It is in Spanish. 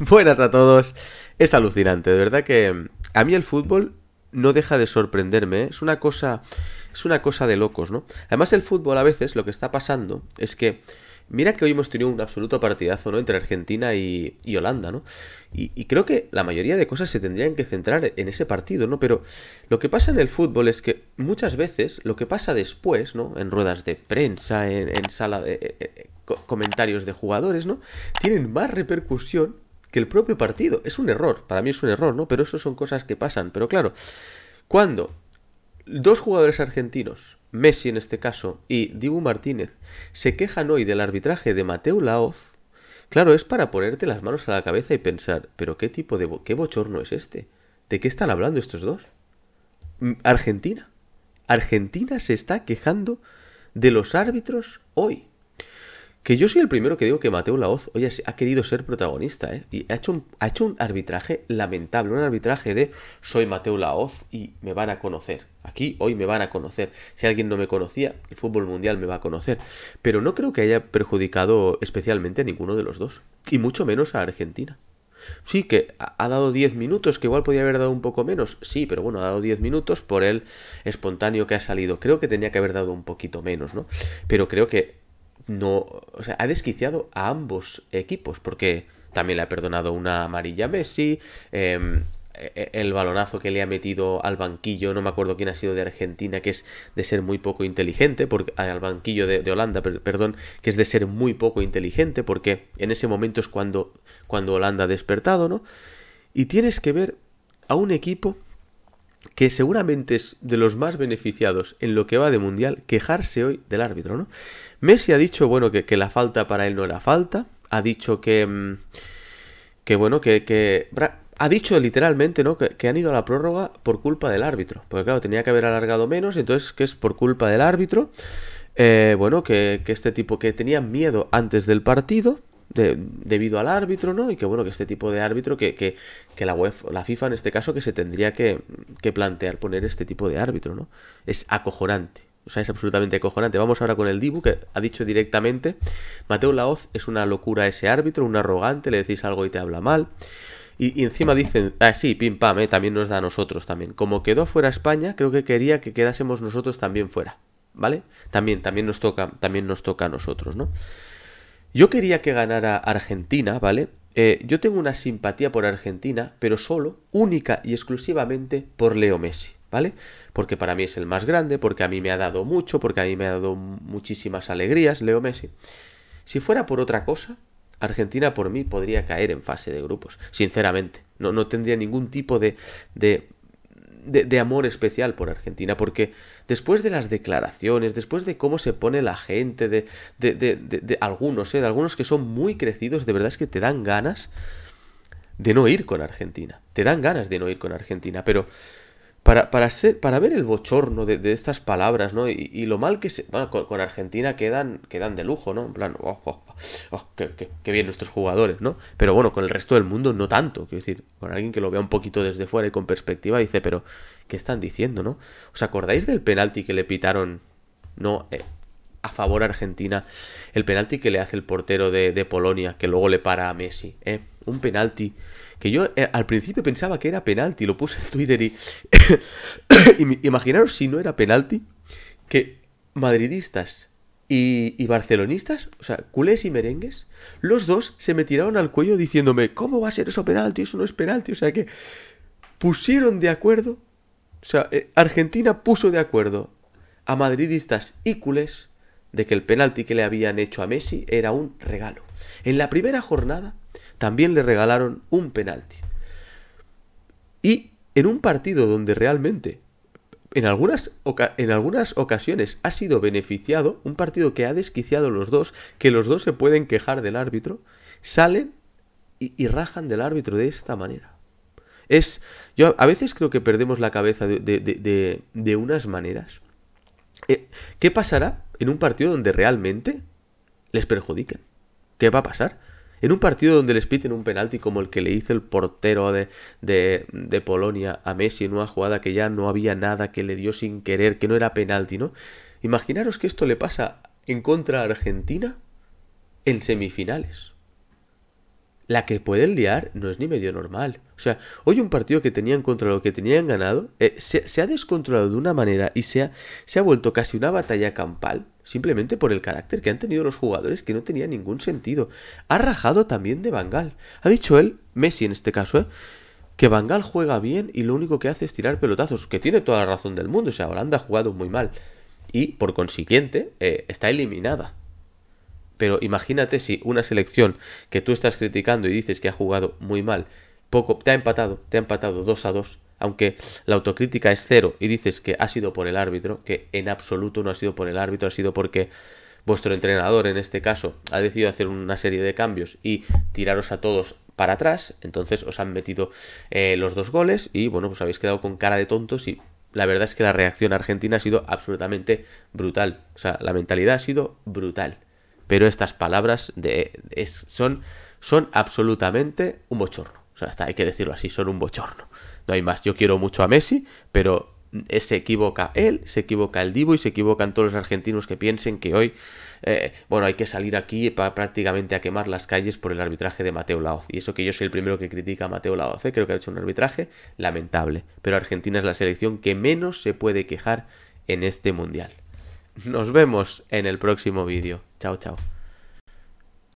Buenas a todos. Es alucinante, de verdad que mm, a mí el fútbol no deja de sorprenderme, ¿eh? es una cosa es una cosa de locos, ¿no? Además el fútbol a veces lo que está pasando es que mira que hoy hemos tenido un absoluto partidazo, ¿no? Entre Argentina y, Holanda, ¿no? Y, creo que la mayoría de cosas se tendrían que centrar en ese partido, ¿no? Pero lo que pasa en el fútbol es que muchas veces lo que pasa después, ¿no? En ruedas de prensa, en, sala de eh, eh, comentarios de jugadores, ¿no? Tienen más repercusión que el propio partido. Es un error, para mí es un error, ¿no? Pero eso son cosas que pasan. Pero claro, cuando dos jugadores argentinos, Messi en este caso y Dibu Martínez, se quejan hoy del arbitraje de Mateo Laoz, claro, es para ponerte las manos a la cabeza y pensar, pero qué tipo de bochorno es este? ¿De qué están hablando estos dos? Mm, Argentina. Argentina se está quejando de los árbitros hoy. Que yo soy el primero que digo que Mateo Laoz, ha querido ser protagonista, ¿eh? Y ha hecho, un, ha hecho un arbitraje lamentable, un arbitraje de soy Mateo Laoz y me van a conocer. Aquí hoy me van a conocer. Si alguien no me conocía, el fútbol mundial me va a conocer. Pero no creo que haya perjudicado especialmente a ninguno de los dos. Y mucho menos a Argentina. Sí, que ha dado 10 minutos, que igual podía haber dado un poco menos. Sí, pero bueno, ha dado 10 minutos por el espontáneo que ha salido. Creo que tenía que haber dado un poquito menos, ¿no? Pero creo que no, o sea, ha desquiciado a ambos equipos, porque también le ha perdonado una amarilla a Messi, em, e, e, el balonazo que le ha metido al banquillo, no me acuerdo quién ha sido de Argentina, que es de ser muy poco inteligente, porque, al banquillo de, Holanda, perdón, que es de ser muy poco inteligente, porque en ese momento es cuando, cuando Holanda ha despertado, ¿no? Y tienes que ver a un equipo que seguramente es de los más beneficiados en lo que va de mundial, quejarse hoy del árbitro, ¿no? Messi ha dicho, bueno, que, la falta para él no era falta, ha dicho que, mm, que bueno, que, ha dicho literalmente, ¿no? Que, han ido a la prórroga por culpa del árbitro, porque claro, tenía que haber alargado menos, entonces que es por culpa del árbitro, eh, bueno, que, que este tipo que tenía miedo antes del partido, debido al árbitro, ¿no? Y que bueno, que este tipo de árbitro, que, la web, la FIFA en este caso, que se tendría que, plantear poner este tipo de árbitro, ¿no? Es acojonante. O sea, es absolutamente acojonante. Vamos ahora con el Dibu, que ha dicho directamente, Mateo Laoz es una locura ese árbitro, un arrogante, le decís algo y te habla mal. Y, encima dicen, ah, sí, pim pam, ¿eh? también nos da a nosotros también. Como quedó fuera España, creo que quería que quedásemos nosotros también fuera. ¿Vale? También, también nos toca, también nos toca a nosotros, ¿no? Yo quería que ganara Argentina, ¿vale? Eh, yo tengo una simpatía por Argentina, pero solo, única y exclusivamente por Leo Messi, ¿vale? Porque para mí es el más grande, porque a mí me ha dado mucho, porque a mí me ha dado muchísimas alegrías Leo Messi. Si fuera por otra cosa, Argentina por mí podría caer en fase de grupos, sinceramente. No, no tendría ningún tipo de, de de, amor especial por Argentina, porque después de las declaraciones, después de cómo se pone la gente, de, de, de algunos, ¿eh? de algunos que son muy crecidos, de verdad es que te dan ganas de no ir con Argentina. Te dan ganas de no ir con Argentina, pero para, para, ser, para ver el bochorno de, estas palabras, ¿no? Y, lo mal que se. Bueno, con, Argentina quedan, quedan de lujo, ¿no? En plan, oh, oh, oh, oh qué, bien nuestros jugadores, ¿no? Pero bueno, con el resto del mundo no tanto. Quiero decir, con alguien que lo vea un poquito desde fuera y con perspectiva dice, pero, ¿qué están diciendo, no? ¿Os acordáis del penalti que le pitaron, no? Eh, a favor Argentina, el penalti que le hace el portero de, de Polonia, que luego le para a Messi, ¿eh? Un penalti que yo eh, al principio pensaba que era penalti, lo puse en Twitter y... imaginaros si no era penalti, que madridistas y, barcelonistas, o sea, culés y merengues, los dos se me tiraron al cuello diciéndome, ¿cómo va a ser eso penalti? Eso no es penalti. O sea que pusieron de acuerdo, o sea, eh, Argentina puso de acuerdo a madridistas y culés de que el penalti que le habían hecho a Messi era un regalo. En la primera jornada también le regalaron un penalti. Y en un partido donde realmente, en algunas, en algunas ocasiones, ha sido beneficiado, un partido que ha desquiciado los dos, que los dos se pueden quejar del árbitro, salen y, rajan del árbitro de esta manera. Es. Yo a veces creo que perdemos la cabeza de, de, de, unas maneras. Eh, ¿Qué pasará en un partido donde realmente les perjudiquen? ¿Qué va a pasar? En un partido donde les piten un penalti como el que le hizo el portero de, Polonia a Messi en una jugada que ya no había nada, que le dio sin querer, que no era penalti, ¿no? Imaginaros que esto le pasa en contra Argentina en semifinales. La que pueden liar no es ni medio normal. O sea, hoy un partido que tenían contra lo que tenían ganado eh, se, ha descontrolado de una manera y se ha vuelto casi una batalla campal simplemente por el carácter que han tenido los jugadores que no tenía ningún sentido. Ha rajado también de Bangal. Ha dicho él, Messi en este caso, ¿eh? que Bangal juega bien y lo único que hace es tirar pelotazos, que tiene toda la razón del mundo, o sea, Holanda ha jugado muy mal y por consiguiente eh, está eliminada. Pero imagínate si una selección que tú estás criticando y dices que ha jugado muy mal, poco, te ha empatado, te ha empatado 2 a 2 aunque la autocrítica es cero y dices que ha sido por el árbitro, que en absoluto no ha sido por el árbitro, ha sido porque vuestro entrenador en este caso ha decidido hacer una serie de cambios y tiraros a todos para atrás, entonces os han metido eh, los dos goles y bueno, pues habéis quedado con cara de tontos y la verdad es que la reacción argentina ha sido absolutamente brutal, o sea, la mentalidad ha sido brutal, pero estas palabras de, son, son absolutamente un bochorno, o sea, hasta hay que decirlo así, son un bochorno. No hay más. Yo quiero mucho a Messi, pero se equivoca él, se equivoca el Divo y se equivocan todos los argentinos que piensen que hoy, eh, bueno, hay que salir aquí para prácticamente a quemar las calles por el arbitraje de Mateo Laoz. Y eso que yo soy el primero que critica a Mateo Laoz, eh, creo que ha hecho un arbitraje lamentable. Pero Argentina es la selección que menos se puede quejar en este mundial. Nos vemos en el próximo vídeo. Chao, chao.